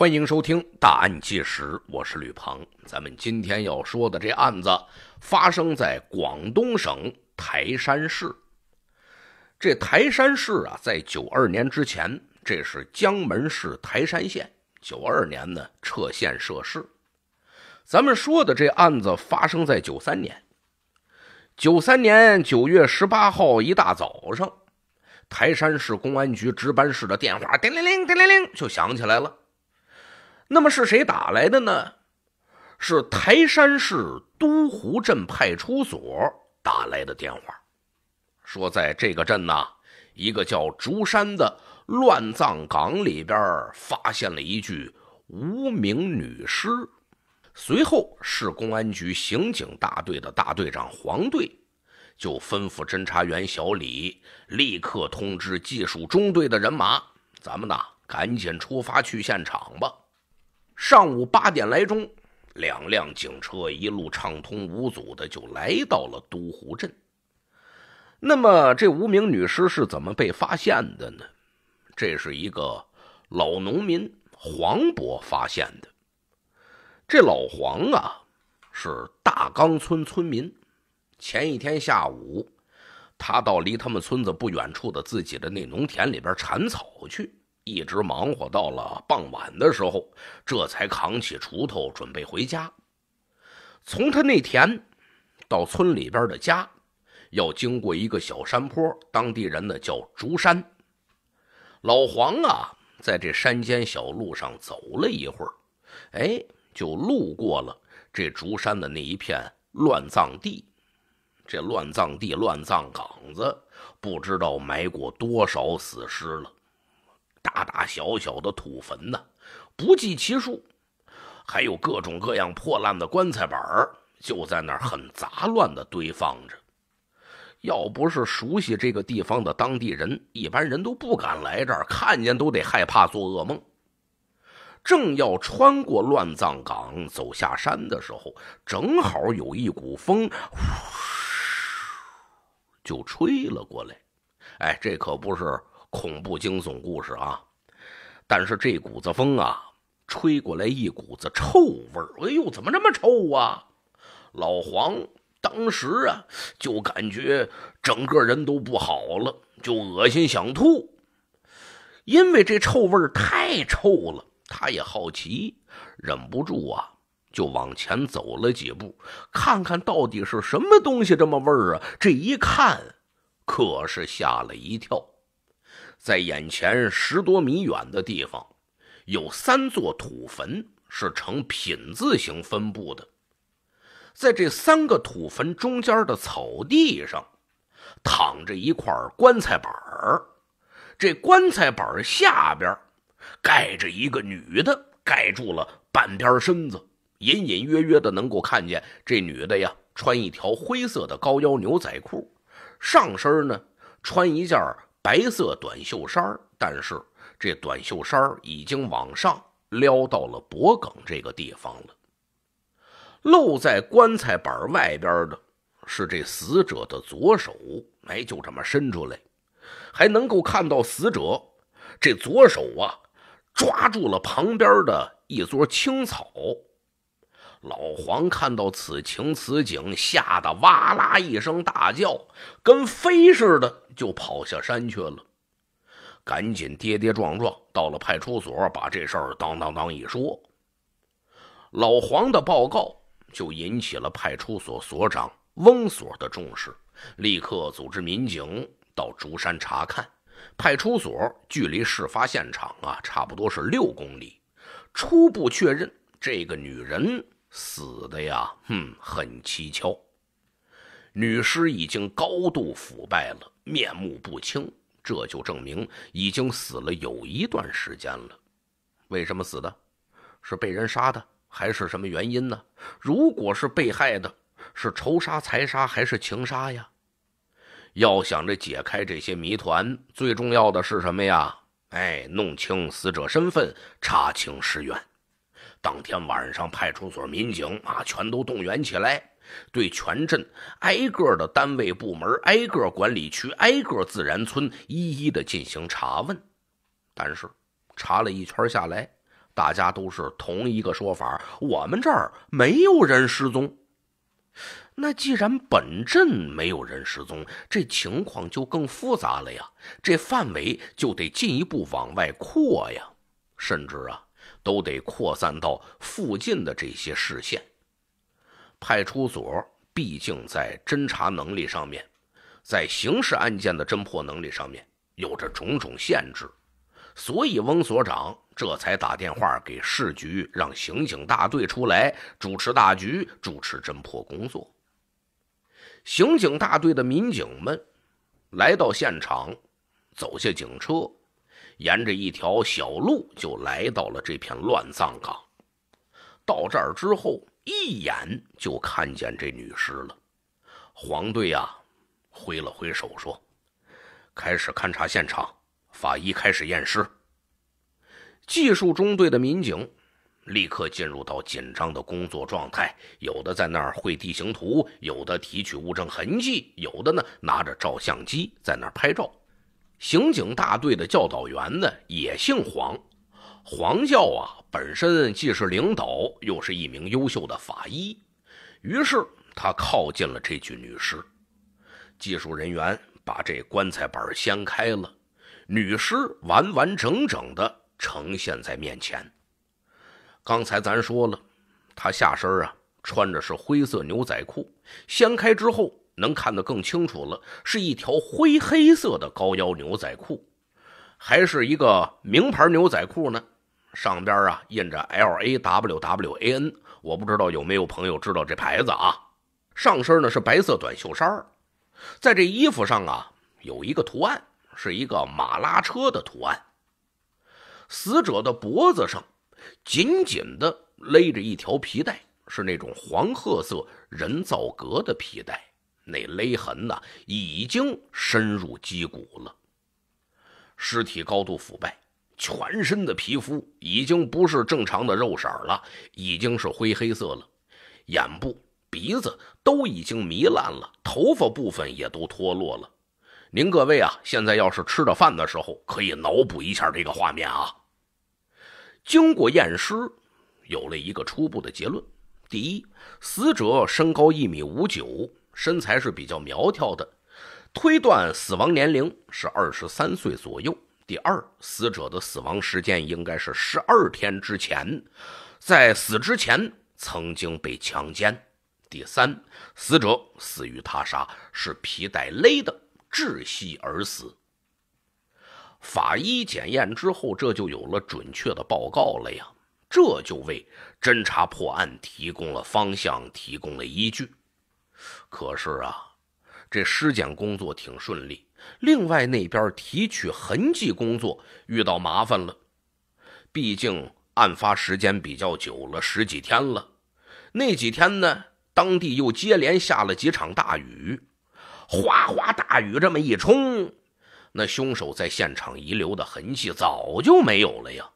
欢迎收听《大案纪实》，我是吕鹏。咱们今天要说的这案子发生在广东省台山市。这台山市啊，在九二年之前，这是江门市台山县。九二年呢，撤县设市。咱们说的这案子发生在九三年。九三年九月十八号一大早，上台山市公安局值班室的电话叮铃铃、叮铃铃就响起来了。那么是谁打来的呢？是台山市都湖镇派出所打来的电话，说在这个镇呐，一个叫竹山的乱葬岗里边发现了一具无名女尸。随后，市公安局刑警大队的大队长黄队就吩咐侦查员小李立刻通知技术中队的人马，咱们呐赶紧出发去现场吧。上午八点来钟，两辆警车一路畅通无阻的就来到了都湖镇。那么，这无名女尸是怎么被发现的呢？这是一个老农民黄伯发现的。这老黄啊，是大岗村村民。前一天下午，他到离他们村子不远处的自己的那农田里边铲草去。一直忙活到了傍晚的时候，这才扛起锄头准备回家。从他那田到村里边的家，要经过一个小山坡，当地人呢叫竹山。老黄啊，在这山间小路上走了一会儿，哎，就路过了这竹山的那一片乱葬地。这乱葬地、乱葬岗子，不知道埋过多少死尸了。大大小小的土坟呢，不计其数，还有各种各样破烂的棺材板就在那儿很杂乱的堆放着。要不是熟悉这个地方的当地人，一般人都不敢来这儿，看见都得害怕做噩梦。正要穿过乱葬岗走下山的时候，正好有一股风，呼，就吹了过来。哎，这可不是。恐怖惊悚故事啊！但是这股子风啊，吹过来一股子臭味儿。哎呦，怎么这么臭啊？老黄当时啊，就感觉整个人都不好了，就恶心想吐，因为这臭味儿太臭了。他也好奇，忍不住啊，就往前走了几步，看看到底是什么东西这么味儿啊？这一看，可是吓了一跳。在眼前十多米远的地方，有三座土坟是呈品字形分布的。在这三个土坟中间的草地上，躺着一块棺材板这棺材板下边盖着一个女的，盖住了半边身子，隐隐约约的能够看见这女的呀，穿一条灰色的高腰牛仔裤，上身呢穿一件。白色短袖衫但是这短袖衫已经往上撩到了脖梗这个地方了。露在棺材板外边的是这死者的左手，哎，就这么伸出来，还能够看到死者这左手啊抓住了旁边的一撮青草。老黄看到此情此景，吓得哇啦一声大叫，跟飞似的就跑下山去了。赶紧跌跌撞撞到了派出所，把这事儿当当当一说，老黄的报告就引起了派出所所长翁所的重视，立刻组织民警到竹山查看。派出所距离事发现场啊，差不多是六公里。初步确认，这个女人。死的呀，嗯，很蹊跷。女尸已经高度腐败了，面目不清，这就证明已经死了有一段时间了。为什么死的？是被人杀的，还是什么原因呢？如果是被害的，是仇杀、财杀还是情杀呀？要想着解开这些谜团，最重要的是什么呀？哎，弄清死者身份，查清尸源。当天晚上，派出所民警啊，全都动员起来，对全镇挨个的单位部门、挨个管理区、挨个自然村，一一的进行查问。但是查了一圈下来，大家都是同一个说法：我们这儿没有人失踪。那既然本镇没有人失踪，这情况就更复杂了呀，这范围就得进一步往外扩呀，甚至啊。都得扩散到附近的这些市县派出所，毕竟在侦查能力上面，在刑事案件的侦破能力上面有着种种限制，所以翁所长这才打电话给市局，让刑警大队出来主持大局，主持侦破工作。刑警大队的民警们来到现场，走下警车。沿着一条小路，就来到了这片乱葬岗。到这儿之后，一眼就看见这女尸了。黄队呀，挥了挥手说：“开始勘察现场，法医开始验尸。”技术中队的民警立刻进入到紧张的工作状态，有的在那儿绘地形图，有的提取物证痕迹，有的呢拿着照相机在那儿拍照。刑警大队的教导员呢，也姓黄，黄教啊，本身既是领导，又是一名优秀的法医，于是他靠近了这具女尸，技术人员把这棺材板掀开了，女尸完完整整的呈现在面前。刚才咱说了，她下身啊穿着是灰色牛仔裤，掀开之后。能看得更清楚了，是一条灰黑色的高腰牛仔裤，还是一个名牌牛仔裤呢？上边啊印着 L A W W A N，我不知道有没有朋友知道这牌子啊。上身呢是白色短袖衫，在这衣服上啊有一个图案，是一个马拉车的图案。死者的脖子上紧紧的勒着一条皮带，是那种黄褐色人造革的皮带。那勒痕呐，已经深入肌骨了。尸体高度腐败，全身的皮肤已经不是正常的肉色了，已经是灰黑色了。眼部、鼻子都已经糜烂了，头发部分也都脱落了。您各位啊，现在要是吃着饭的时候，可以脑补一下这个画面啊。经过验尸，有了一个初步的结论：第一，死者身高一米五九。身材是比较苗条的，推断死亡年龄是二十三岁左右。第二，死者的死亡时间应该是十二天之前，在死之前曾经被强奸。第三，死者死于他杀，是皮带勒的窒息而死。法医检验之后，这就有了准确的报告了呀，这就为侦查破案提供了方向，提供了依据。可是啊，这尸检工作挺顺利。另外那边提取痕迹工作遇到麻烦了，毕竟案发时间比较久了，十几天了。那几天呢，当地又接连下了几场大雨，哗哗大雨这么一冲，那凶手在现场遗留的痕迹早就没有了呀。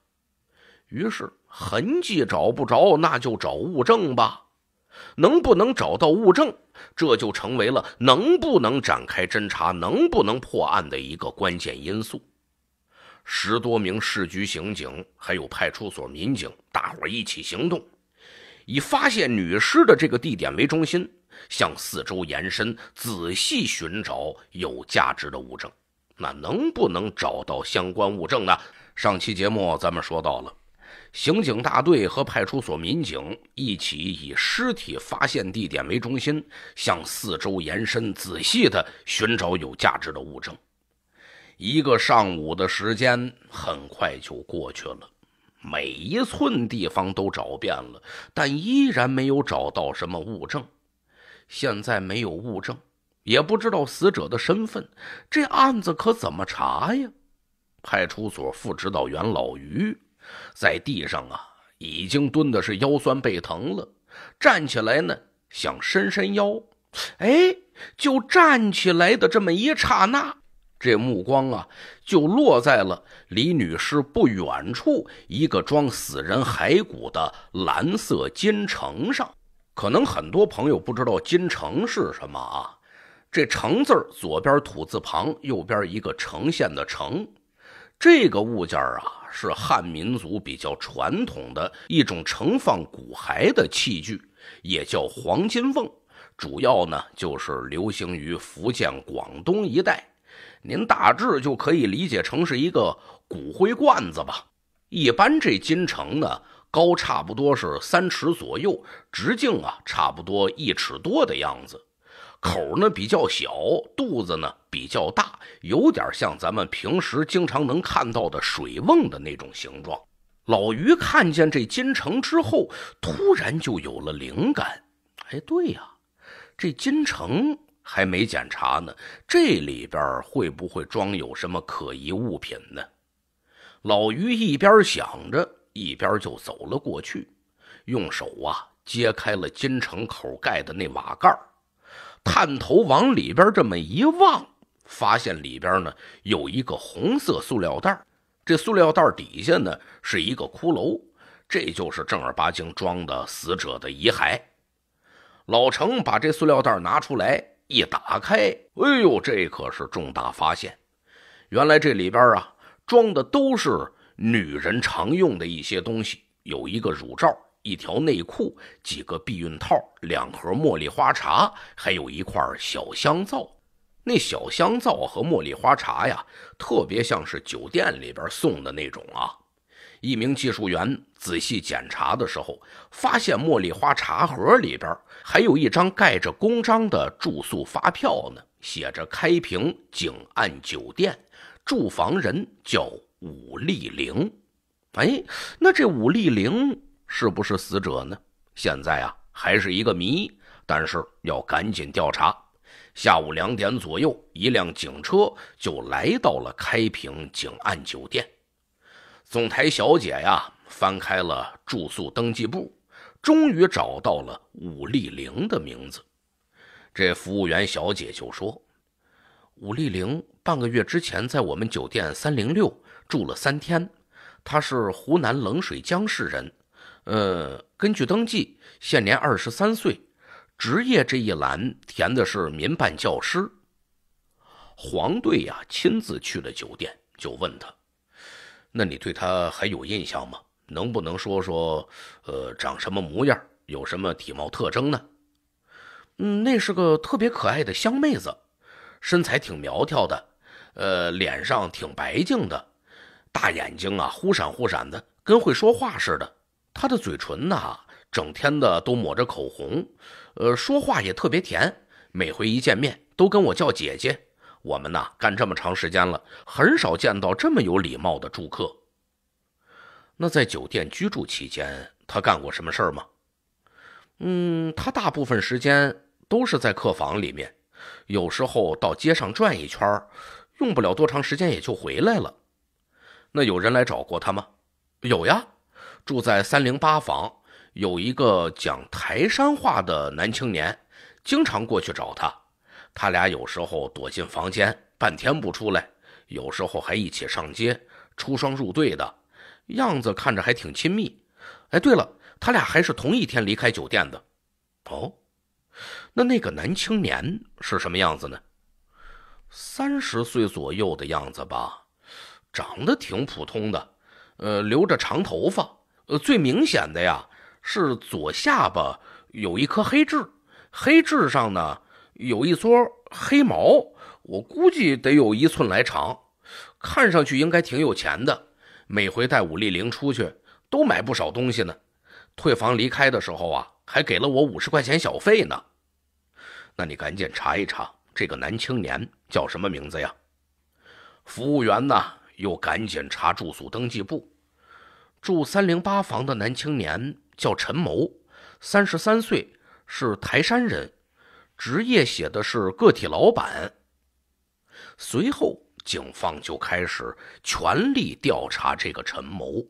于是痕迹找不着，那就找物证吧。能不能找到物证，这就成为了能不能展开侦查、能不能破案的一个关键因素。十多名市局刑警，还有派出所民警，大伙儿一起行动，以发现女尸的这个地点为中心，向四周延伸，仔细寻找有价值的物证。那能不能找到相关物证呢？上期节目咱们说到了。刑警大队和派出所民警一起，以尸体发现地点为中心，向四周延伸，仔细地寻找有价值的物证。一个上午的时间很快就过去了，每一寸地方都找遍了，但依然没有找到什么物证。现在没有物证，也不知道死者的身份，这案子可怎么查呀？派出所副指导员老于。在地上啊，已经蹲的是腰酸背疼了。站起来呢，想伸伸腰，哎，就站起来的这么一刹那，这目光啊，就落在了离女尸不远处一个装死人骸骨的蓝色金城上。可能很多朋友不知道金城是什么啊？这“城”字儿左边土字旁，右边一个呈现的“呈”。这个物件啊。是汉民族比较传统的一种盛放骨骸的器具，也叫黄金瓮。主要呢，就是流行于福建、广东一带。您大致就可以理解成是一个骨灰罐子吧。一般这金城呢，高差不多是三尺左右，直径啊，差不多一尺多的样子。口呢比较小，肚子呢比较大，有点像咱们平时经常能看到的水瓮的那种形状。老于看见这金城之后，突然就有了灵感。哎，对呀，这金城还没检查呢，这里边会不会装有什么可疑物品呢？老于一边想着，一边就走了过去，用手啊揭开了金城口盖的那瓦盖儿。探头往里边这么一望，发现里边呢有一个红色塑料袋，这塑料袋底下呢是一个骷髅，这就是正儿八经装的死者的遗骸。老程把这塑料袋拿出来一打开，哎呦，这可是重大发现！原来这里边啊装的都是女人常用的一些东西，有一个乳罩。一条内裤，几个避孕套，两盒茉莉花茶，还有一块小香皂。那小香皂和茉莉花茶呀，特别像是酒店里边送的那种啊。一名技术员仔细检查的时候，发现茉莉花茶盒里边还有一张盖着公章的住宿发票呢，写着“开平景岸酒店”，住房人叫武丽玲。哎，那这武丽玲。是不是死者呢？现在啊还是一个谜，但是要赶紧调查。下午两点左右，一辆警车就来到了开平警案酒店。总台小姐呀，翻开了住宿登记簿，终于找到了武丽玲的名字。这服务员小姐就说：“武丽玲半个月之前在我们酒店三零六住了三天，她是湖南冷水江市人。”呃，根据登记，现年二十三岁，职业这一栏填的是民办教师。黄队呀，亲自去了酒店，就问他：“那你对他还有印象吗？能不能说说，呃，长什么模样，有什么体貌特征呢？”嗯，那是个特别可爱的湘妹子，身材挺苗条的，呃，脸上挺白净的，大眼睛啊，忽闪忽闪的，跟会说话似的。她的嘴唇呐，整天的都抹着口红，呃，说话也特别甜。每回一见面，都跟我叫姐姐。我们呐干这么长时间了，很少见到这么有礼貌的住客。那在酒店居住期间，他干过什么事儿吗？嗯，他大部分时间都是在客房里面，有时候到街上转一圈，用不了多长时间也就回来了。那有人来找过他吗？有呀。住在三零八房，有一个讲台山话的男青年，经常过去找他。他俩有时候躲进房间半天不出来，有时候还一起上街出双入对的，样子看着还挺亲密。哎，对了，他俩还是同一天离开酒店的。哦，那那个男青年是什么样子呢？三十岁左右的样子吧，长得挺普通的，呃，留着长头发。呃，最明显的呀是左下巴有一颗黑痣，黑痣上呢有一撮黑毛，我估计得有一寸来长，看上去应该挺有钱的。每回带武丽玲出去都买不少东西呢，退房离开的时候啊还给了我五十块钱小费呢。那你赶紧查一查这个男青年叫什么名字呀？服务员呢又赶紧查住宿登记簿。住三零八房的男青年叫陈谋，三十三岁，是台山人，职业写的是个体老板。随后，警方就开始全力调查这个陈某，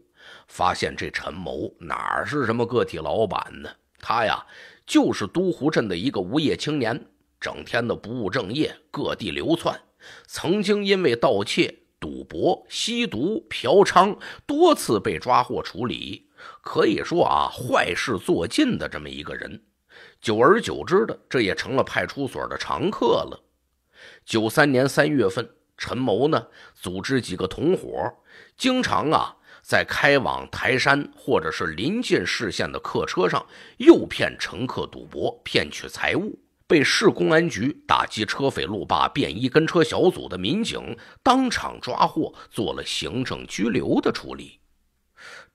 发现这陈某哪是什么个体老板呢？他呀，就是都湖镇的一个无业青年，整天的不务正业，各地流窜，曾经因为盗窃。赌博、吸毒、嫖娼，多次被抓获处理，可以说啊，坏事做尽的这么一个人，久而久之的，这也成了派出所的常客了。九三年三月份，陈某呢，组织几个同伙，经常啊，在开往台山或者是临近市县的客车上，诱骗乘客赌博，骗取财物。被市公安局打击车匪路霸便衣跟车小组的民警当场抓获，做了行政拘留的处理。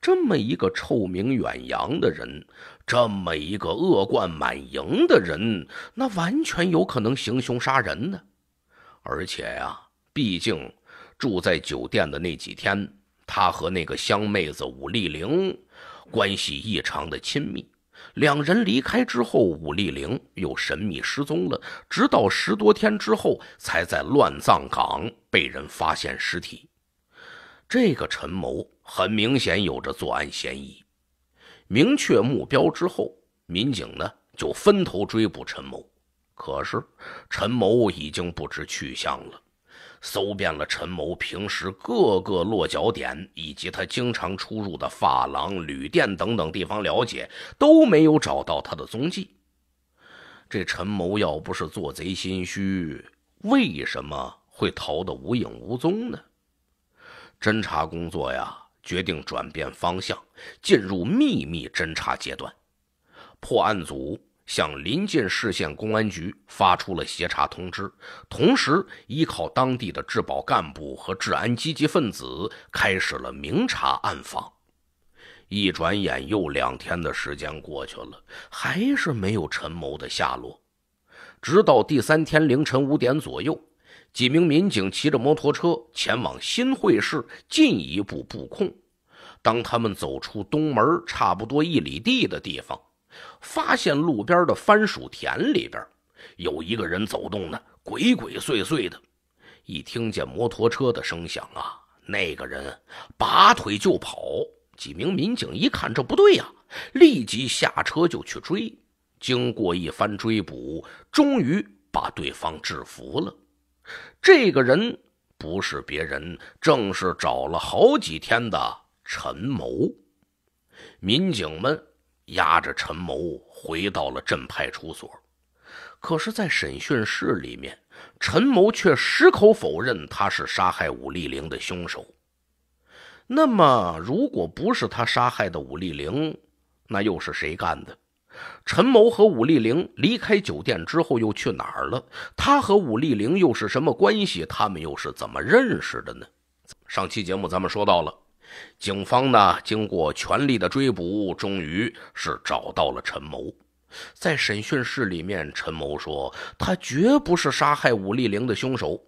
这么一个臭名远扬的人，这么一个恶贯满盈的人，那完全有可能行凶杀人呢。而且呀，毕竟住在酒店的那几天，他和那个香妹子武丽玲关系异常的亲密。两人离开之后，武丽玲又神秘失踪了，直到十多天之后，才在乱葬岗被人发现尸体。这个陈某很明显有着作案嫌疑。明确目标之后，民警呢就分头追捕陈某，可是陈某已经不知去向了。搜遍了陈某平时各个落脚点，以及他经常出入的发廊、旅店等等地方，了解都没有找到他的踪迹。这陈某要不是做贼心虚，为什么会逃得无影无踪呢？侦查工作呀，决定转变方向，进入秘密侦查阶段。破案组。向临近市县公安局发出了协查通知，同时依靠当地的治保干部和治安积极分子，开始了明察暗访。一转眼又两天的时间过去了，还是没有陈某的下落。直到第三天凌晨五点左右，几名民警骑着摩托车前往新会市进一步布控。当他们走出东门差不多一里地的地方。发现路边的番薯田里边有一个人走动呢，鬼鬼祟祟的。一听见摩托车的声响啊，那个人拔腿就跑。几名民警一看这不对呀，立即下车就去追。经过一番追捕，终于把对方制服了。这个人不是别人，正是找了好几天的陈某。民警们。押着陈某回到了镇派出所，可是，在审讯室里面，陈某却矢口否认他是杀害武丽玲的凶手。那么，如果不是他杀害的武丽玲，那又是谁干的？陈某和武丽玲离开酒店之后又去哪儿了？他和武丽玲又是什么关系？他们又是怎么认识的呢？上期节目咱们说到了。警方呢，经过全力的追捕，终于是找到了陈某。在审讯室里面，陈某说：“他绝不是杀害武丽玲的凶手。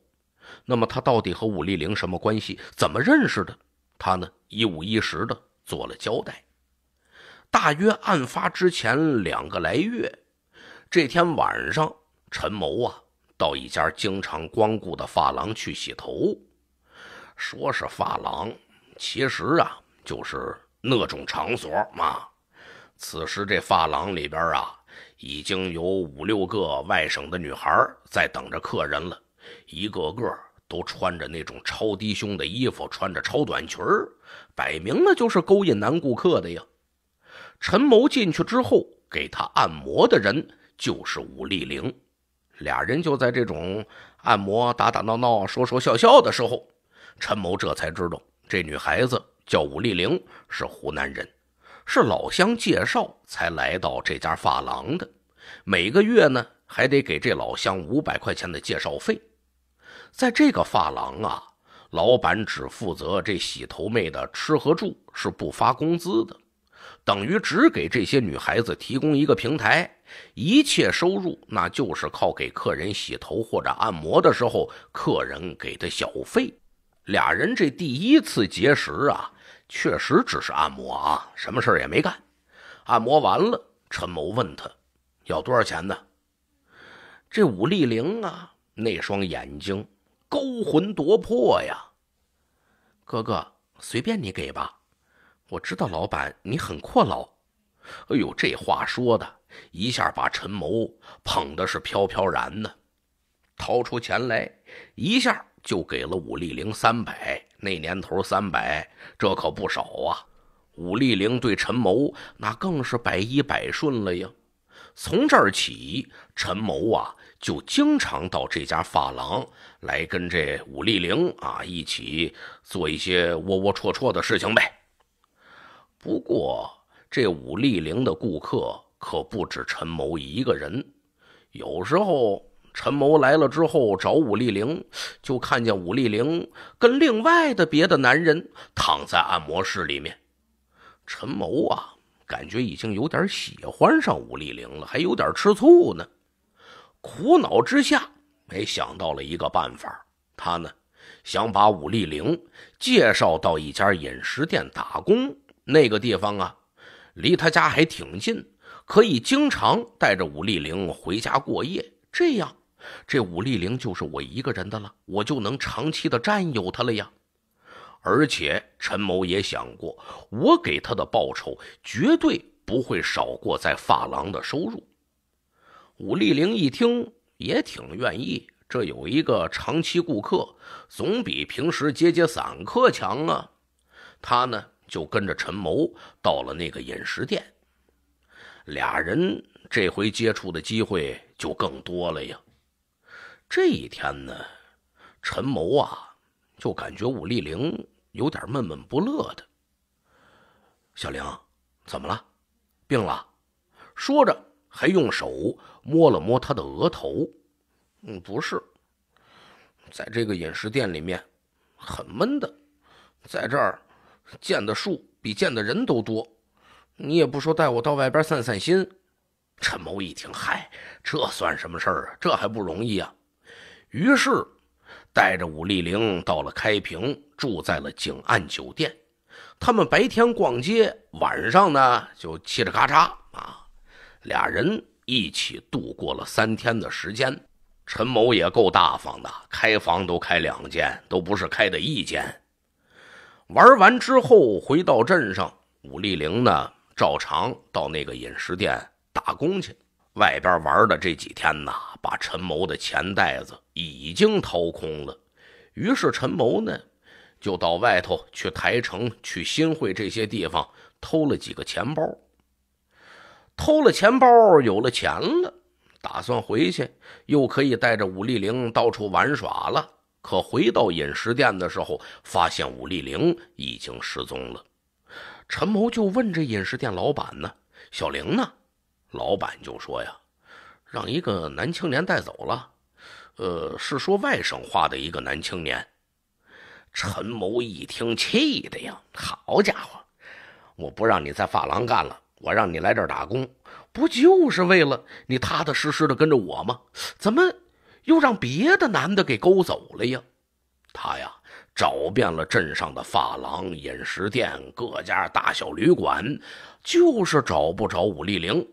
那么他到底和武丽玲什么关系？怎么认识的？他呢，一五一十的做了交代。大约案发之前两个来月，这天晚上，陈某啊到一家经常光顾的发廊去洗头，说是发廊。”其实啊，就是那种场所嘛。此时这发廊里边啊，已经有五六个外省的女孩在等着客人了，一个个都穿着那种超低胸的衣服，穿着超短裙摆明了就是勾引男顾客的呀。陈某进去之后，给他按摩的人就是武丽玲，俩人就在这种按摩、打打闹闹、说说笑笑的时候，陈某这才知道。这女孩子叫武丽玲，是湖南人，是老乡介绍才来到这家发廊的。每个月呢，还得给这老乡五百块钱的介绍费。在这个发廊啊，老板只负责这洗头妹的吃和住，是不发工资的，等于只给这些女孩子提供一个平台，一切收入那就是靠给客人洗头或者按摩的时候客人给的小费。俩人这第一次结识啊，确实只是按摩啊，什么事儿也没干。按摩完了，陈某问他要多少钱呢？这武丽玲啊，那双眼睛勾魂夺魄呀！哥哥，随便你给吧，我知道老板你很阔老。哎呦，这话说的一下把陈某捧的是飘飘然呢，掏出钱来一下。就给了武丽玲三百，那年头三百这可不少啊。武丽玲对陈谋那更是百依百顺了呀。从这儿起，陈谋啊就经常到这家发廊来跟这武丽玲啊一起做一些窝窝戳戳的事情呗。不过这武丽玲的顾客可不止陈谋一个人，有时候。陈谋来了之后找武丽玲，就看见武丽玲跟另外的别的男人躺在按摩室里面。陈谋啊，感觉已经有点喜欢上武丽玲了，还有点吃醋呢。苦恼之下，没想到了一个办法，他呢想把武丽玲介绍到一家饮食店打工。那个地方啊，离他家还挺近，可以经常带着武丽玲回家过夜，这样。这武丽玲就是我一个人的了，我就能长期的占有她了呀。而且陈某也想过，我给他的报酬绝对不会少过在发廊的收入。武丽玲一听也挺愿意，这有一个长期顾客，总比平时接接散客强啊。她呢就跟着陈某到了那个饮食店，俩人这回接触的机会就更多了呀。这一天呢，陈谋啊，就感觉武丽玲有点闷闷不乐的。小玲，怎么了？病了？说着还用手摸了摸她的额头。嗯，不是，在这个饮食店里面很闷的，在这儿见的树比见的人都多，你也不说带我到外边散散心。陈谋一听，嗨，这算什么事儿啊？这还不容易啊？于是，带着武丽玲到了开平，住在了景岸酒店。他们白天逛街，晚上呢就嘁哩喀嚓啊，俩人一起度过了三天的时间。陈某也够大方的，开房都开两间，都不是开的一间。玩完之后回到镇上，武丽玲呢照常到那个饮食店打工去。外边玩的这几天呢，把陈谋的钱袋子已经掏空了。于是陈谋呢，就到外头去台城、去新会这些地方偷了几个钱包。偷了钱包，有了钱了，打算回去又可以带着武丽玲到处玩耍了。可回到饮食店的时候，发现武丽玲已经失踪了。陈谋就问这饮食店老板呢：“小玲呢？”老板就说：“呀，让一个男青年带走了，呃，是说外省话的一个男青年。”陈某一听，气的呀，好家伙，我不让你在发廊干了，我让你来这儿打工，不就是为了你踏踏实实的跟着我吗？怎么又让别的男的给勾走了呀？他呀，找遍了镇上的发廊、饮食店、各家大小旅馆，就是找不着武丽玲。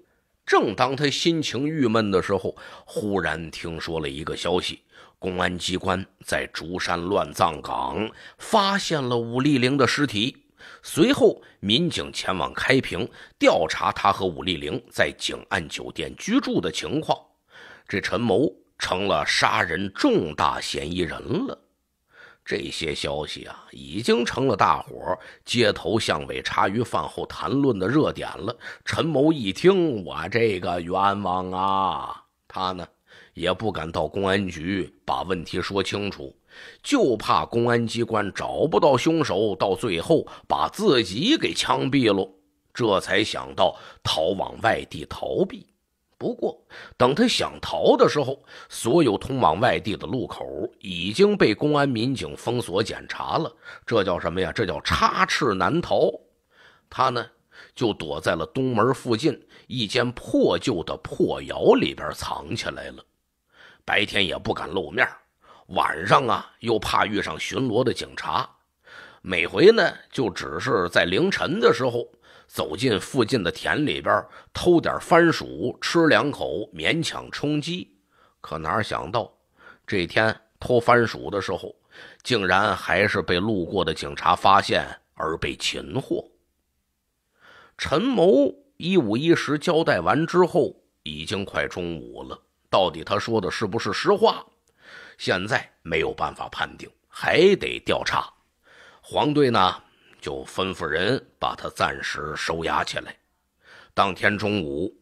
正当他心情郁闷的时候，忽然听说了一个消息：公安机关在竹山乱葬岗发现了武丽玲的尸体。随后，民警前往开平调查他和武丽玲在景岸酒店居住的情况，这陈某成了杀人重大嫌疑人了。这些消息啊，已经成了大伙街头巷尾、茶余饭后谈论的热点了。陈某一听，我这个冤枉啊，他呢也不敢到公安局把问题说清楚，就怕公安机关找不到凶手，到最后把自己给枪毙了，这才想到逃往外地逃避。不过，等他想逃的时候，所有通往外地的路口已经被公安民警封锁检查了。这叫什么呀？这叫插翅难逃。他呢，就躲在了东门附近一间破旧的破窑里边藏起来了。白天也不敢露面，晚上啊又怕遇上巡逻的警察。每回呢，就只是在凌晨的时候。走进附近的田里边偷点番薯吃两口勉强充饥，可哪想到这天偷番薯的时候，竟然还是被路过的警察发现而被擒获。陈某一五一十交代完之后，已经快中午了。到底他说的是不是实话，现在没有办法判定，还得调查。黄队呢？就吩咐人把他暂时收押起来。当天中午，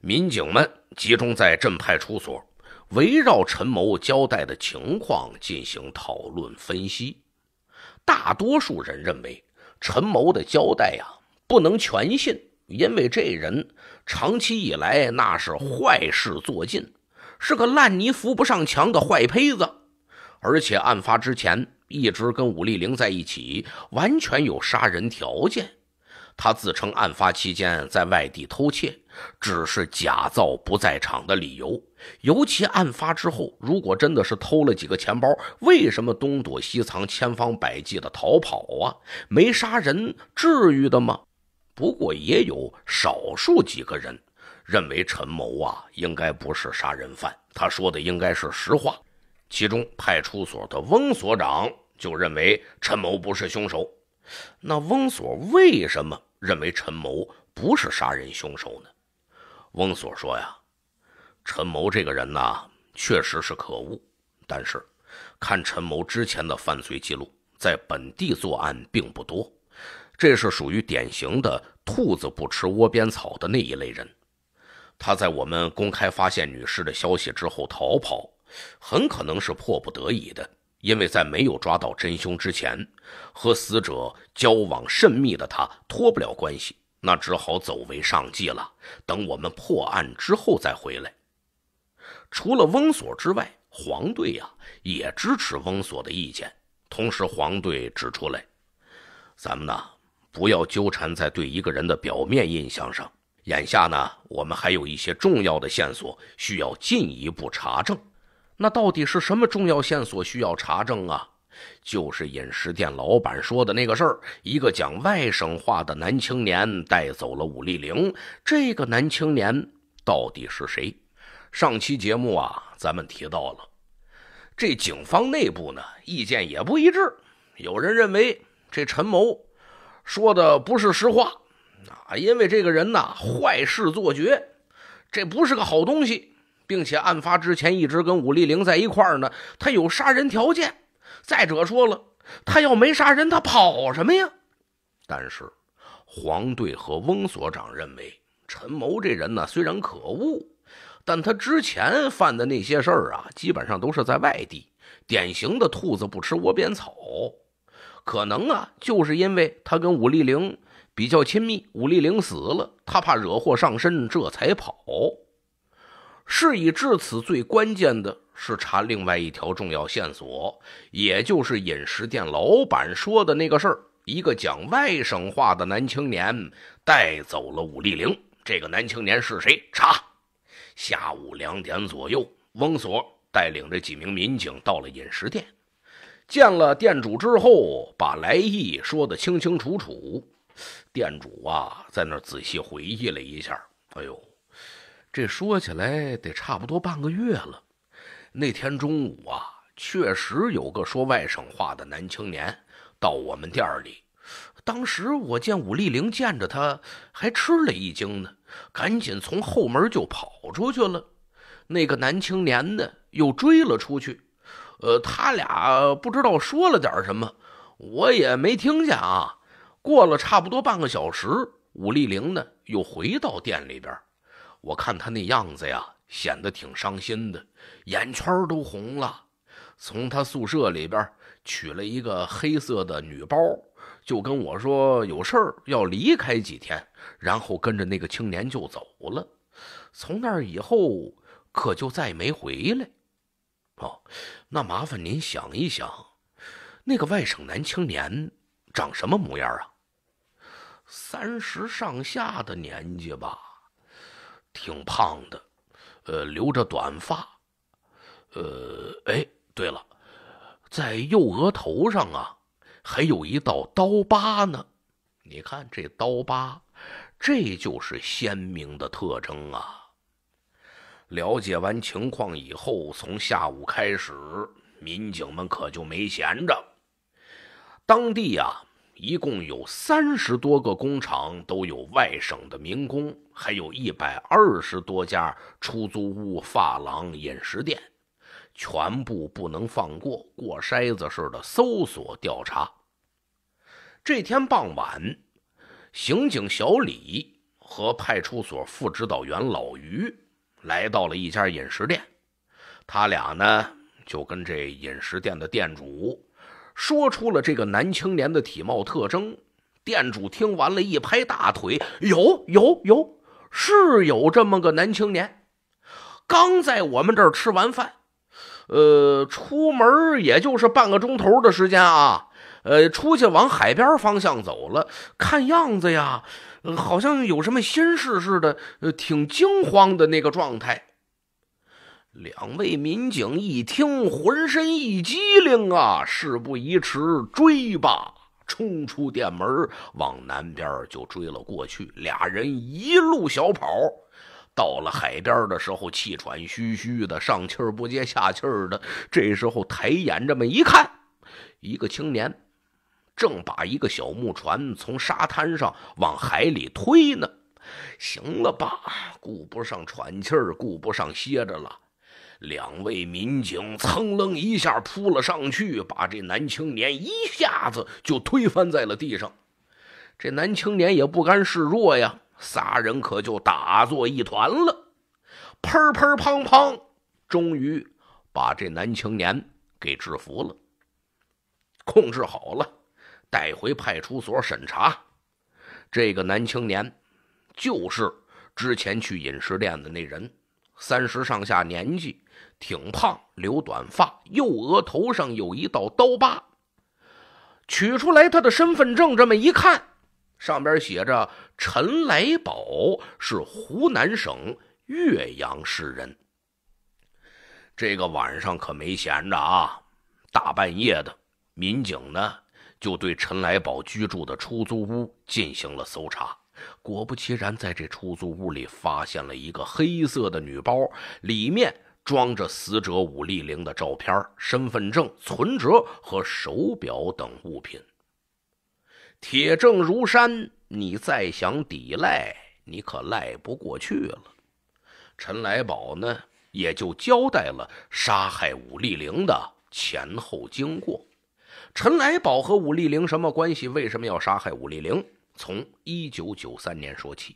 民警们集中在镇派出所，围绕陈某交代的情况进行讨论分析。大多数人认为，陈某的交代呀不能全信，因为这人长期以来那是坏事做尽，是个烂泥扶不上墙的坏胚子，而且案发之前。一直跟武丽玲在一起，完全有杀人条件。他自称案发期间在外地偷窃，只是假造不在场的理由。尤其案发之后，如果真的是偷了几个钱包，为什么东躲西藏、千方百计的逃跑啊？没杀人，至于的吗？不过也有少数几个人认为陈某啊应该不是杀人犯，他说的应该是实话。其中，派出所的翁所长就认为陈某不是凶手。那翁所为什么认为陈某不是杀人凶手呢？翁所说呀，陈某这个人呐，确实是可恶。但是，看陈某之前的犯罪记录，在本地作案并不多，这是属于典型的“兔子不吃窝边草”的那一类人。他在我们公开发现女尸的消息之后逃跑。很可能是迫不得已的，因为在没有抓到真凶之前，和死者交往甚密的他脱不了关系，那只好走为上计了。等我们破案之后再回来。除了翁所之外，黄队呀也支持翁所的意见。同时，黄队指出来，咱们呢不要纠缠在对一个人的表面印象上。眼下呢，我们还有一些重要的线索需要进一步查证。那到底是什么重要线索需要查证啊？就是饮食店老板说的那个事儿。一个讲外省话的男青年带走了武丽玲，这个男青年到底是谁？上期节目啊，咱们提到了。这警方内部呢，意见也不一致。有人认为这陈某说的不是实话啊，因为这个人呐，坏事做绝，这不是个好东西。并且案发之前一直跟武丽玲在一块儿呢，他有杀人条件。再者说了，他要没杀人，他跑什么呀？但是黄队和翁所长认为，陈谋这人呢虽然可恶，但他之前犯的那些事儿啊，基本上都是在外地，典型的兔子不吃窝边草。可能啊，就是因为他跟武丽玲比较亲密，武丽玲死了，他怕惹祸上身，这才跑。事已至此，最关键的是查另外一条重要线索，也就是饮食店老板说的那个事儿。一个讲外省话的男青年带走了武丽玲。这个男青年是谁？查。下午两点左右，翁所带领着几名民警到了饮食店，见了店主之后，把来意说得清清楚楚。店主啊，在那仔细回忆了一下，哎呦。这说起来得差不多半个月了。那天中午啊，确实有个说外省话的男青年到我们店里。当时我见武丽玲见着他，还吃了一惊呢，赶紧从后门就跑出去了。那个男青年呢，又追了出去。呃，他俩不知道说了点什么，我也没听见啊。过了差不多半个小时，武丽玲呢又回到店里边。我看他那样子呀，显得挺伤心的，眼圈都红了。从他宿舍里边取了一个黑色的女包，就跟我说有事儿要离开几天，然后跟着那个青年就走了。从那以后，可就再没回来。哦，那麻烦您想一想，那个外省男青年长什么模样啊？三十上下的年纪吧。挺胖的，呃，留着短发，呃，哎，对了，在右额头上啊，还有一道刀疤呢。你看这刀疤，这就是鲜明的特征啊。了解完情况以后，从下午开始，民警们可就没闲着。当地啊。一共有三十多个工厂都有外省的民工，还有一百二十多家出租屋、发廊、饮食店，全部不能放过，过筛子似的搜索调查。这天傍晚，刑警小李和派出所副指导员老于来到了一家饮食店，他俩呢就跟这饮食店的店主。说出了这个男青年的体貌特征，店主听完了一拍大腿，有有有，是有这么个男青年，刚在我们这儿吃完饭，呃，出门也就是半个钟头的时间啊，呃，出去往海边方向走了，看样子呀，呃，好像有什么心事似的，呃，挺惊慌的那个状态。两位民警一听，浑身一激灵啊！事不宜迟，追吧！冲出店门，往南边就追了过去。俩人一路小跑，到了海边的时候，气喘吁吁的，上气不接下气的。这时候抬眼这么一看，一个青年正把一个小木船从沙滩上往海里推呢。行了吧，顾不上喘气儿，顾不上歇着了。两位民警蹭楞一下扑了上去，把这男青年一下子就推翻在了地上。这男青年也不甘示弱呀，仨人可就打作一团了，砰砰砰砰，终于把这男青年给制服了，控制好了，带回派出所审查。这个男青年就是之前去饮食店的那人，三十上下年纪。挺胖，留短发，右额头上有一道刀疤。取出来他的身份证，这么一看，上边写着陈来宝是湖南省岳阳市人。这个晚上可没闲着啊，大半夜的，民警呢就对陈来宝居住的出租屋进行了搜查。果不其然，在这出租屋里发现了一个黑色的女包，里面。装着死者武丽玲的照片、身份证、存折和手表等物品，铁证如山，你再想抵赖，你可赖不过去了。陈来宝呢，也就交代了杀害武丽玲的前后经过。陈来宝和武丽玲什么关系？为什么要杀害武丽玲？从一九九三年说起。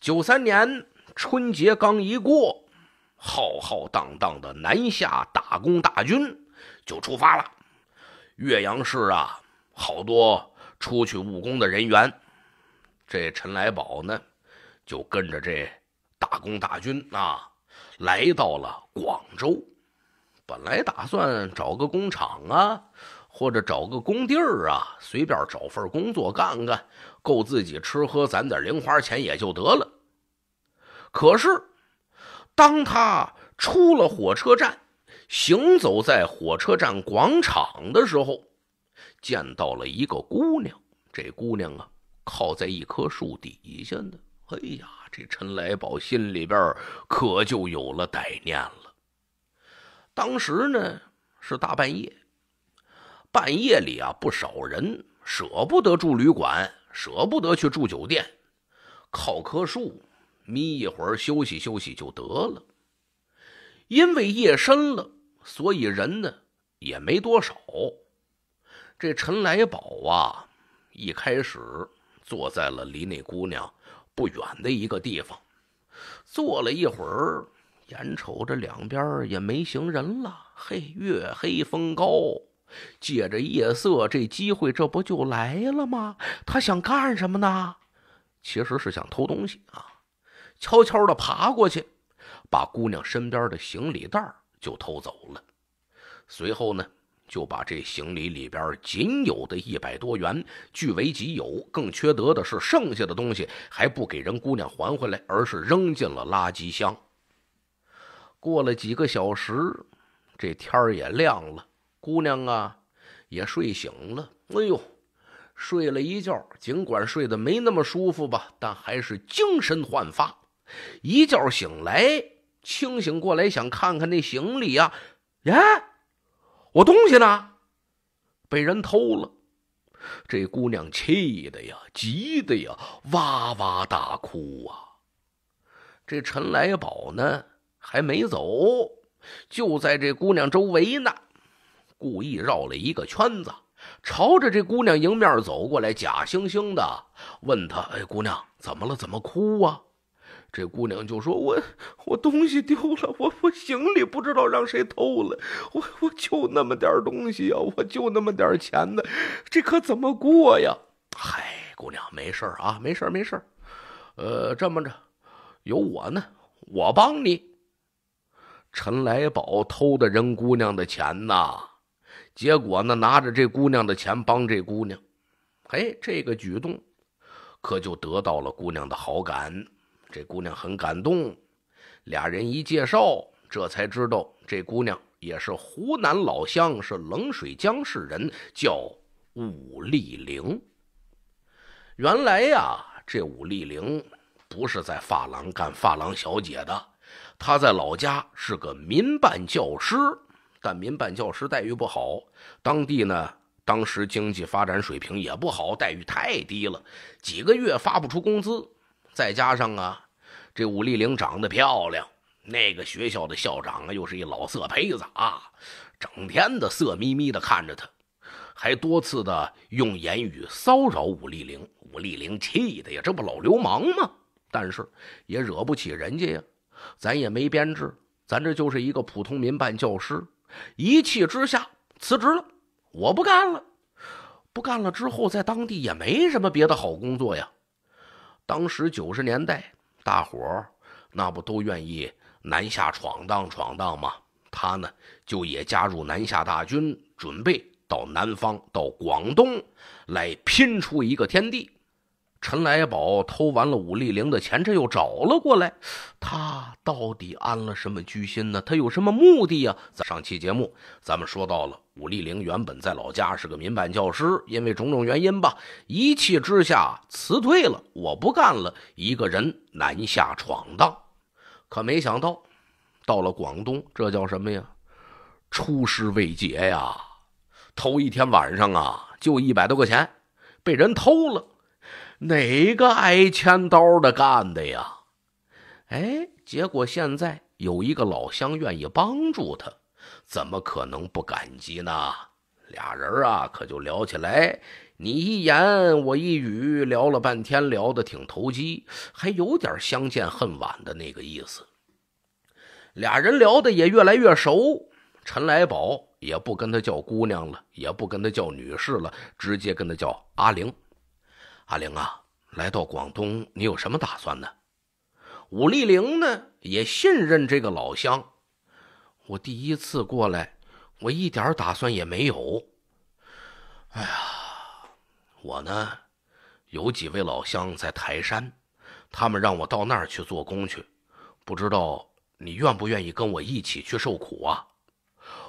九三年春节刚一过。浩浩荡荡的南下打工大军就出发了。岳阳市啊，好多出去务工的人员。这陈来宝呢，就跟着这打工大军啊，来到了广州。本来打算找个工厂啊，或者找个工地儿啊，随便找份工作干干，够自己吃喝，攒点零花钱也就得了。可是。当他出了火车站，行走在火车站广场的时候，见到了一个姑娘。这姑娘啊，靠在一棵树底下呢。哎呀，这陈来宝心里边可就有了歹念了。当时呢是大半夜，半夜里啊，不少人舍不得住旅馆，舍不得去住酒店，靠棵树。眯一会儿，休息休息就得了。因为夜深了，所以人呢也没多少。这陈来宝啊，一开始坐在了离那姑娘不远的一个地方。坐了一会儿，眼瞅着两边也没行人了，嘿，月黑风高，借着夜色，这机会这不就来了吗？他想干什么呢？其实是想偷东西啊。悄悄地爬过去，把姑娘身边的行李袋就偷走了。随后呢，就把这行李里边仅有的一百多元据为己有。更缺德的是，剩下的东西还不给人姑娘还回来，而是扔进了垃圾箱。过了几个小时，这天儿也亮了，姑娘啊也睡醒了。哎呦，睡了一觉，尽管睡得没那么舒服吧，但还是精神焕发。一觉醒来，清醒过来，想看看那行李呀，呀，我东西呢？被人偷了！这姑娘气的呀，急的呀，哇哇大哭啊！这陈来宝呢，还没走，就在这姑娘周围呢，故意绕了一个圈子，朝着这姑娘迎面走过来，假惺惺的问她：“哎，姑娘，怎么了？怎么哭啊？”这姑娘就说：“我，我东西丢了，我我行李不知道让谁偷了，我我就那么点东西呀，我就那么点钱呢，这可怎么过呀？”嗨，姑娘，没事啊，没事没事呃，这么着，有我呢，我帮你。陈来宝偷的人姑娘的钱呐，结果呢，拿着这姑娘的钱帮这姑娘，哎，这个举动可就得到了姑娘的好感。这姑娘很感动，俩人一介绍，这才知道这姑娘也是湖南老乡，是冷水江市人，叫武丽玲。原来呀，这武丽玲不是在发廊干发廊小姐的，她在老家是个民办教师，但民办教师待遇不好，当地呢，当时经济发展水平也不好，待遇太低了，几个月发不出工资，再加上啊。这武丽玲长得漂亮，那个学校的校长啊，又是一老色胚子啊，整天的色眯眯的看着她，还多次的用言语骚扰武丽玲。武丽玲气的呀，这不老流氓吗？但是也惹不起人家呀，咱也没编制，咱这就是一个普通民办教师。一气之下辞职了，我不干了，不干了之后，在当地也没什么别的好工作呀。当时九十年代。大伙儿，那不都愿意南下闯荡闯荡吗？他呢，就也加入南下大军，准备到南方，到广东，来拼出一个天地。陈来宝偷完了武丽玲的钱，这又找了过来，他到底安了什么居心呢？他有什么目的呀？上期节目咱们说到了，武丽玲原本在老家是个民办教师，因为种种原因吧，一气之下辞退了，我不干了，一个人南下闯荡。可没想到，到了广东，这叫什么呀？出师未捷呀！头一天晚上啊，就一百多块钱被人偷了。哪个挨千刀的干的呀？哎，结果现在有一个老乡愿意帮助他，怎么可能不感激呢？俩人啊，可就聊起来，你一言我一语，聊了半天，聊得挺投机，还有点相见恨晚的那个意思。俩人聊得也越来越熟，陈来宝也不跟他叫姑娘了，也不跟他叫女士了，直接跟他叫阿玲。阿玲啊，来到广东，你有什么打算呢？武丽玲呢，也信任这个老乡。我第一次过来，我一点打算也没有。哎呀，我呢，有几位老乡在台山，他们让我到那儿去做工去。不知道你愿不愿意跟我一起去受苦啊？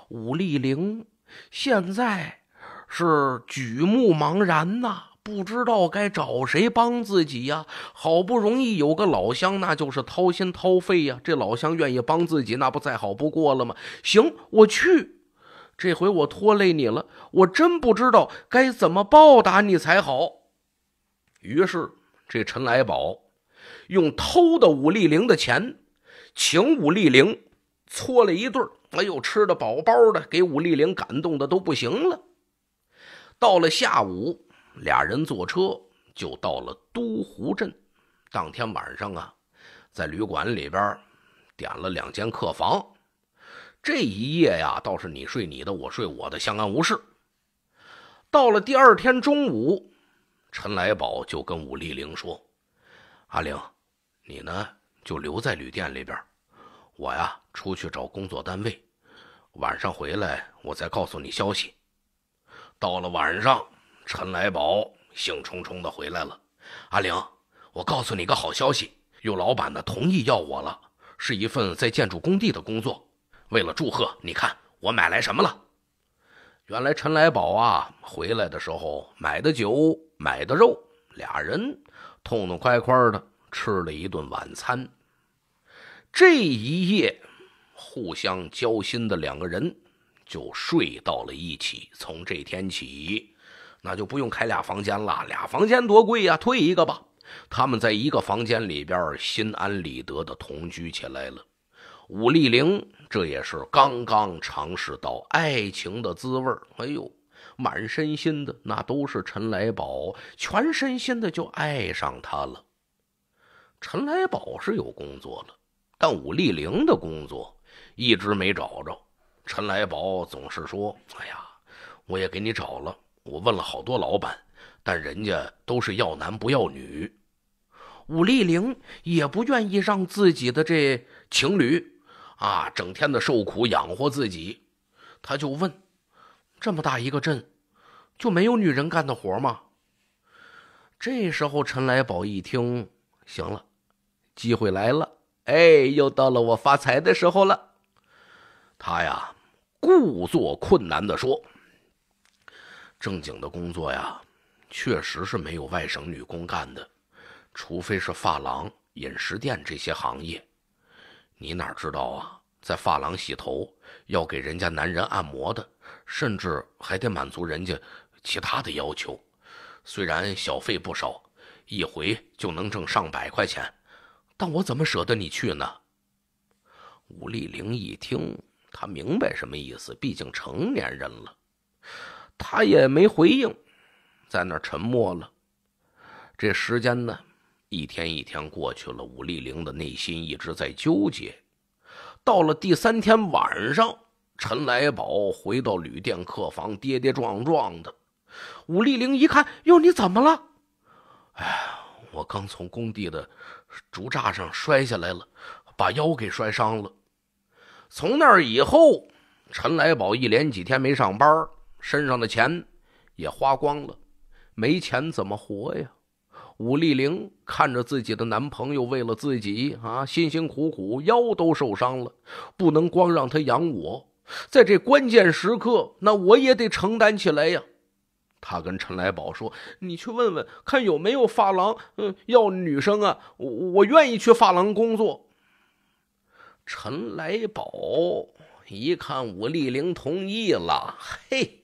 武丽玲现在是举目茫然呐。不知道该找谁帮自己呀？好不容易有个老乡，那就是掏心掏肺呀。这老乡愿意帮自己，那不再好不过了吗？行，我去。这回我拖累你了，我真不知道该怎么报答你才好。于是，这陈来宝用偷的武立玲的钱，请武立玲搓了一顿哎呦，吃的饱饱的，给武立玲感动的都不行了。到了下午。俩人坐车就到了都湖镇，当天晚上啊，在旅馆里边点了两间客房，这一夜呀，倒是你睡你的，我睡我的，相安无事。到了第二天中午，陈来宝就跟武丽玲说：“阿玲，你呢就留在旅店里边，我呀出去找工作单位，晚上回来我再告诉你消息。”到了晚上。陈来宝兴冲冲的回来了，阿玲，我告诉你个好消息，有老板呢同意要我了，是一份在建筑工地的工作。为了祝贺，你看我买来什么了？原来陈来宝啊，回来的时候买的酒，买的肉，俩人痛痛快快的吃了一顿晚餐。这一夜，互相交心的两个人就睡到了一起。从这天起。那就不用开俩房间了，俩房间多贵呀，退一个吧。他们在一个房间里边，心安理得的同居起来了。武丽玲这也是刚刚尝试到爱情的滋味儿，哎呦，满身心的那都是陈来宝，全身心的就爱上他了。陈来宝是有工作了，但武丽玲的工作一直没找着。陈来宝总是说：“哎呀，我也给你找了。”我问了好多老板，但人家都是要男不要女。武丽玲也不愿意让自己的这情侣，啊，整天的受苦养活自己。他就问：“这么大一个镇，就没有女人干的活吗？”这时候，陈来宝一听，行了，机会来了，哎，又到了我发财的时候了。他呀，故作困难的说。正经的工作呀，确实是没有外省女工干的，除非是发廊、饮食店这些行业。你哪知道啊，在发廊洗头，要给人家男人按摩的，甚至还得满足人家其他的要求。虽然小费不少，一回就能挣上百块钱，但我怎么舍得你去呢？武丽玲一听，她明白什么意思，毕竟成年人了。他也没回应，在那沉默了。这时间呢，一天一天过去了。武丽玲的内心一直在纠结。到了第三天晚上，陈来宝回到旅店客房，跌跌撞撞的。武丽玲一看，哟，你怎么了？哎，我刚从工地的竹栅上摔下来了，把腰给摔伤了。从那以后，陈来宝一连几天没上班。身上的钱也花光了，没钱怎么活呀？武丽玲看着自己的男朋友为了自己啊，辛辛苦苦，腰都受伤了，不能光让他养我，在这关键时刻，那我也得承担起来呀。他跟陈来宝说：“你去问问看有没有发廊，嗯，要女生啊，我我愿意去发廊工作。”陈来宝一看武丽玲同意了，嘿。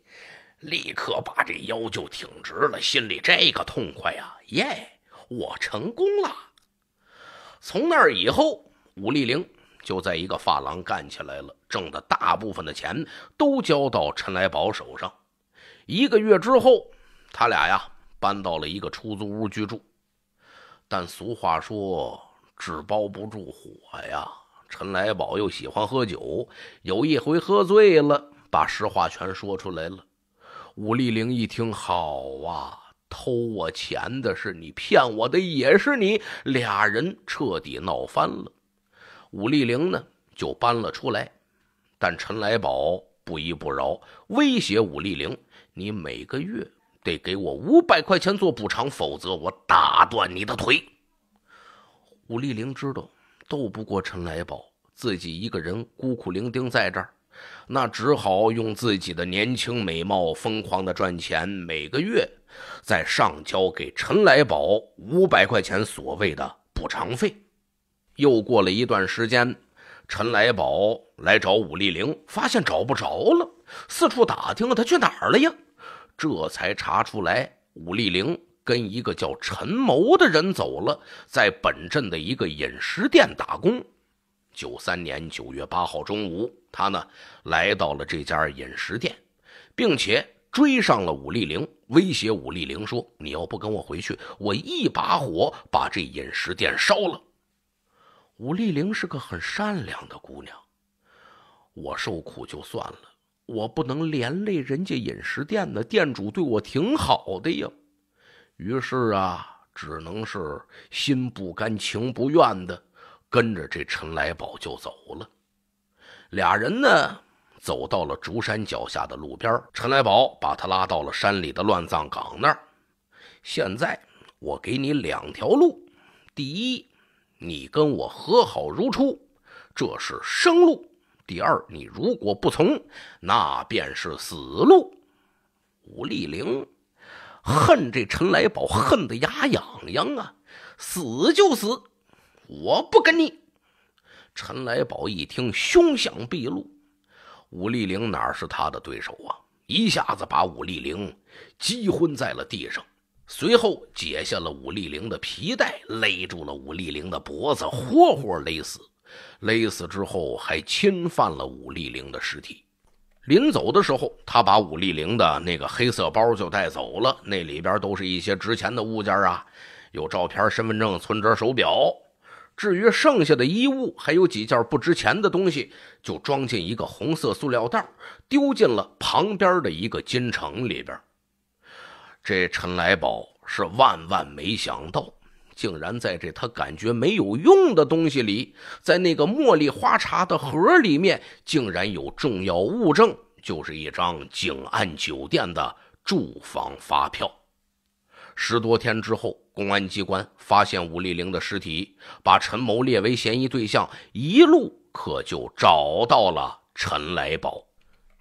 立刻把这腰就挺直了，心里这个痛快呀！耶，我成功了。从那以后，武丽玲就在一个发廊干起来了，挣的大部分的钱都交到陈来宝手上。一个月之后，他俩呀搬到了一个出租屋居住。但俗话说“纸包不住火”呀，陈来宝又喜欢喝酒，有一回喝醉了，把实话全说出来了。武丽玲一听，好啊，偷我钱的是你，骗我的也是你，俩人彻底闹翻了。武丽玲呢，就搬了出来，但陈来宝不依不饶，威胁武丽玲：“你每个月得给我五百块钱做补偿，否则我打断你的腿。”武丽玲知道斗不过陈来宝，自己一个人孤苦伶仃在这儿。那只好用自己的年轻美貌疯狂的赚钱，每个月再上交给陈来宝五百块钱所谓的补偿费。又过了一段时间，陈来宝来找武丽玲，发现找不着了，四处打听了去哪儿了呀？这才查出来，武丽玲跟一个叫陈谋的人走了，在本镇的一个饮食店打工。九三年九月八号中午，他呢来到了这家饮食店，并且追上了武丽玲，威胁武丽玲说：“你要不跟我回去，我一把火把这饮食店烧了。”武丽玲是个很善良的姑娘，我受苦就算了，我不能连累人家饮食店的店主对我挺好的呀，于是啊，只能是心不甘情不愿的。跟着这陈来宝就走了，俩人呢走到了竹山脚下的路边陈来宝把他拉到了山里的乱葬岗那儿。现在我给你两条路：第一，你跟我和好如初，这是生路；第二，你如果不从，那便是死路。武立玲恨这陈来宝，恨得牙痒痒啊！死就死。我不跟你！陈来宝一听，凶相毕露。武力玲哪是他的对手啊？一下子把武力玲击昏在了地上，随后解下了武力玲的皮带，勒住了武力玲的脖子，活活勒死。勒死之后，还侵犯了武力玲的尸体。临走的时候，他把武力玲的那个黑色包就带走了，那里边都是一些值钱的物件啊，有照片、身份证、存折、手表。至于剩下的衣物，还有几件不值钱的东西，就装进一个红色塑料袋，丢进了旁边的一个金城里边。这陈来宝是万万没想到，竟然在这他感觉没有用的东西里，在那个茉莉花茶的盒里面，竟然有重要物证，就是一张景安酒店的住房发票。十多天之后，公安机关发现武丽玲的尸体，把陈某列为嫌疑对象，一路可就找到了陈来宝。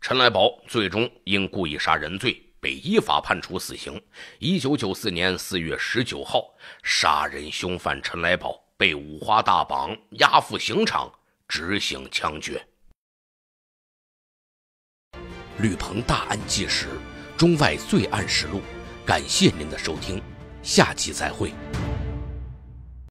陈来宝最终因故意杀人罪被依法判处死刑。一九九四年四月十九号，杀人凶犯陈来宝被五花大绑押赴刑场执行枪决。吕鹏大案纪实，中外罪案实录。感谢您的收听，下期再会。